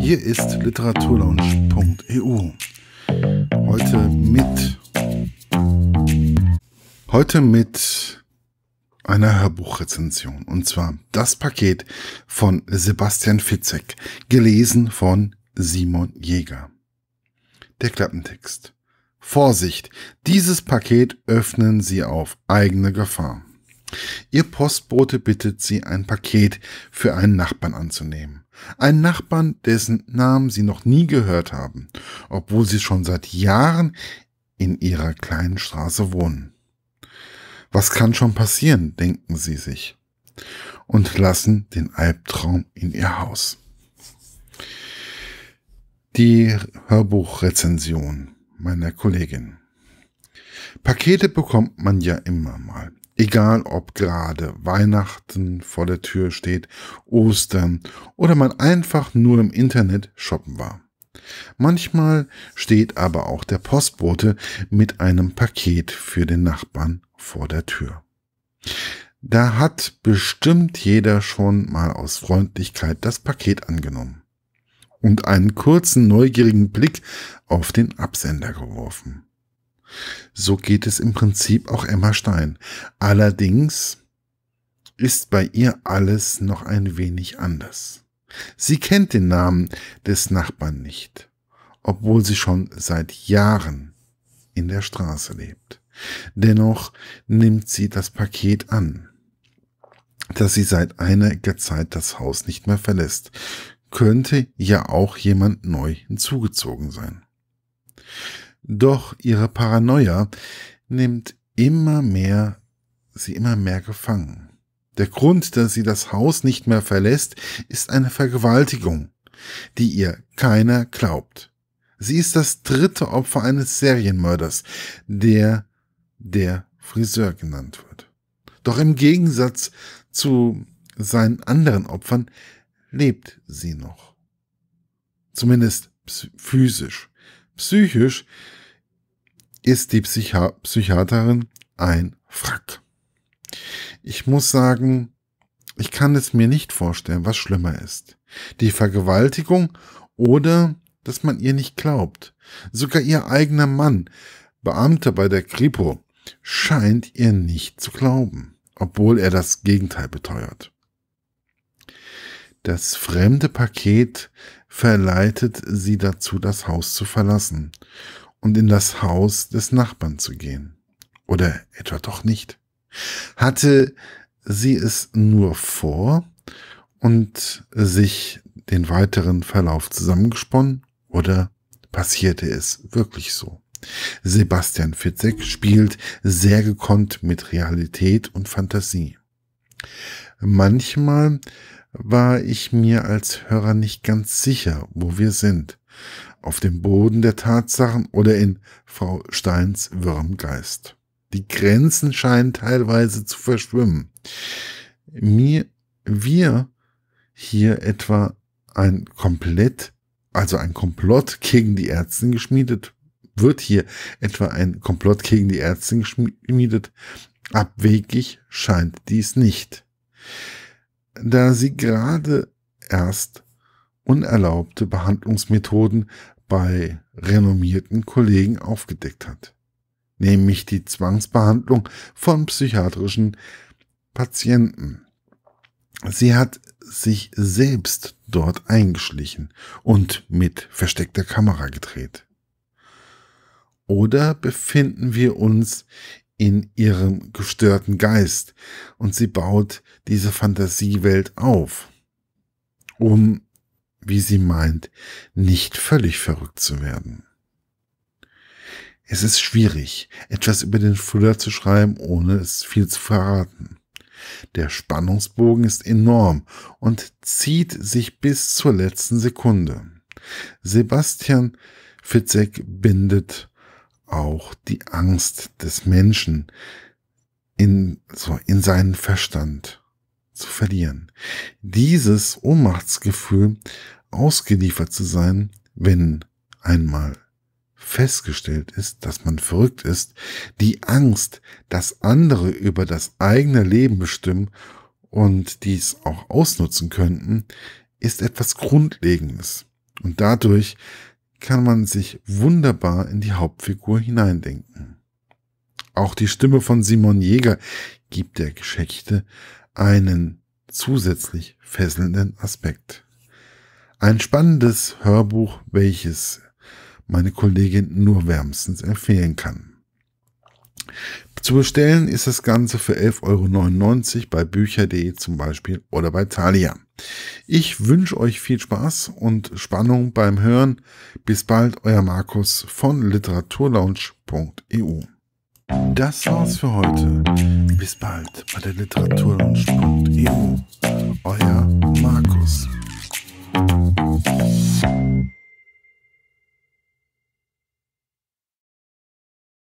Hier ist literaturlaunch.eu. Heute mit heute mit einer Hörbuchrezension und zwar das Paket von Sebastian Fitzek, gelesen von Simon Jäger. Der Klappentext. Vorsicht, dieses Paket öffnen Sie auf eigene Gefahr. Ihr Postbote bittet Sie, ein Paket für einen Nachbarn anzunehmen. Ein Nachbarn, dessen Namen sie noch nie gehört haben, obwohl sie schon seit Jahren in ihrer kleinen Straße wohnen. Was kann schon passieren, denken sie sich und lassen den Albtraum in ihr Haus. Die Hörbuchrezension meiner Kollegin. Pakete bekommt man ja immer mal. Egal ob gerade Weihnachten vor der Tür steht, Ostern oder man einfach nur im Internet shoppen war. Manchmal steht aber auch der Postbote mit einem Paket für den Nachbarn vor der Tür. Da hat bestimmt jeder schon mal aus Freundlichkeit das Paket angenommen und einen kurzen neugierigen Blick auf den Absender geworfen. So geht es im Prinzip auch Emma Stein. Allerdings ist bei ihr alles noch ein wenig anders. Sie kennt den Namen des Nachbarn nicht, obwohl sie schon seit Jahren in der Straße lebt. Dennoch nimmt sie das Paket an, dass sie seit einiger Zeit das Haus nicht mehr verlässt. Könnte ja auch jemand neu hinzugezogen sein. Doch ihre Paranoia nimmt immer mehr, sie immer mehr gefangen. Der Grund, dass sie das Haus nicht mehr verlässt, ist eine Vergewaltigung, die ihr keiner glaubt. Sie ist das dritte Opfer eines Serienmörders, der der Friseur genannt wird. Doch im Gegensatz zu seinen anderen Opfern lebt sie noch. Zumindest physisch. Psychisch ist die Psycha Psychiaterin ein Frack. Ich muss sagen, ich kann es mir nicht vorstellen, was schlimmer ist. Die Vergewaltigung oder dass man ihr nicht glaubt. Sogar ihr eigener Mann, Beamter bei der Kripo, scheint ihr nicht zu glauben, obwohl er das Gegenteil beteuert. Das fremde Paket verleitet sie dazu, das Haus zu verlassen und in das Haus des Nachbarn zu gehen. Oder etwa doch nicht? Hatte sie es nur vor und sich den weiteren Verlauf zusammengesponnen oder passierte es wirklich so? Sebastian Fitzek spielt sehr gekonnt mit Realität und Fantasie. Manchmal war ich mir als Hörer nicht ganz sicher, wo wir sind auf dem Boden der Tatsachen oder in Frau Steins wirrem Geist. Die Grenzen scheinen teilweise zu verschwimmen. Mir, wir hier etwa ein komplett, also ein Komplott gegen die Ärztin geschmiedet, wird hier etwa ein Komplott gegen die Ärzte geschmiedet, abwegig scheint dies nicht. Da sie gerade erst unerlaubte Behandlungsmethoden bei renommierten Kollegen aufgedeckt hat, nämlich die Zwangsbehandlung von psychiatrischen Patienten. Sie hat sich selbst dort eingeschlichen und mit versteckter Kamera gedreht. Oder befinden wir uns in ihrem gestörten Geist und sie baut diese Fantasiewelt auf, um wie sie meint, nicht völlig verrückt zu werden. Es ist schwierig, etwas über den Fuller zu schreiben, ohne es viel zu verraten. Der Spannungsbogen ist enorm und zieht sich bis zur letzten Sekunde. Sebastian Fitzek bindet auch die Angst des Menschen in, so, in seinen Verstand zu verlieren. Dieses Ohnmachtsgefühl, ausgeliefert zu sein, wenn einmal festgestellt ist, dass man verrückt ist, die Angst, dass andere über das eigene Leben bestimmen und dies auch ausnutzen könnten, ist etwas Grundlegendes. Und dadurch kann man sich wunderbar in die Hauptfigur hineindenken. Auch die Stimme von Simon Jäger gibt der Geschichte einen zusätzlich fesselnden Aspekt. Ein spannendes Hörbuch, welches meine Kollegin nur wärmstens empfehlen kann. Zu bestellen ist das Ganze für 11,99 Euro bei bücher.de zum Beispiel oder bei Thalia. Ich wünsche euch viel Spaß und Spannung beim Hören. Bis bald, euer Markus von literaturlaunch.eu. Das war's für heute. Bis bald bei der Literaturlaunch.eu. Euer